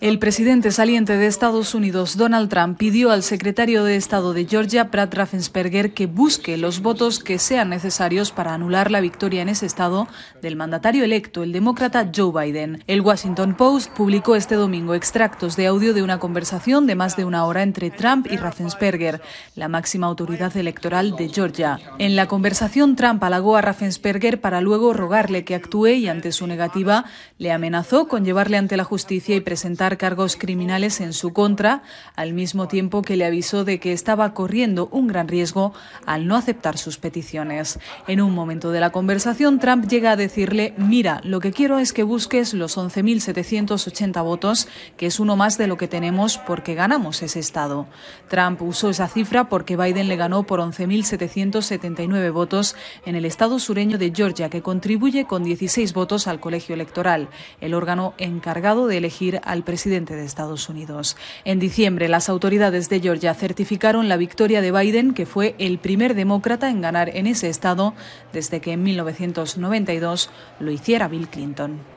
El presidente saliente de Estados Unidos, Donald Trump, pidió al secretario de Estado de Georgia, Brad Raffensperger, que busque los votos que sean necesarios para anular la victoria en ese estado del mandatario electo, el demócrata Joe Biden. El Washington Post publicó este domingo extractos de audio de una conversación de más de una hora entre Trump y Raffensperger, la máxima autoridad electoral de Georgia. En la conversación, Trump halagó a Raffensperger para luego rogarle que actúe y, ante su negativa, le amenazó con llevarle ante la justicia y presentar cargos criminales en su contra, al mismo tiempo que le avisó de que estaba corriendo un gran riesgo al no aceptar sus peticiones. En un momento de la conversación, Trump llega a decirle, mira, lo que quiero es que busques los 11.780 votos, que es uno más de lo que tenemos porque ganamos ese estado. Trump usó esa cifra porque Biden le ganó por 11.779 votos en el estado sureño de Georgia, que contribuye con 16 votos al colegio electoral, el órgano encargado de elegir al presidente de Estados Unidos. En diciembre, las autoridades de Georgia certificaron la victoria de Biden, que fue el primer demócrata en ganar en ese estado desde que en 1992 lo hiciera Bill Clinton.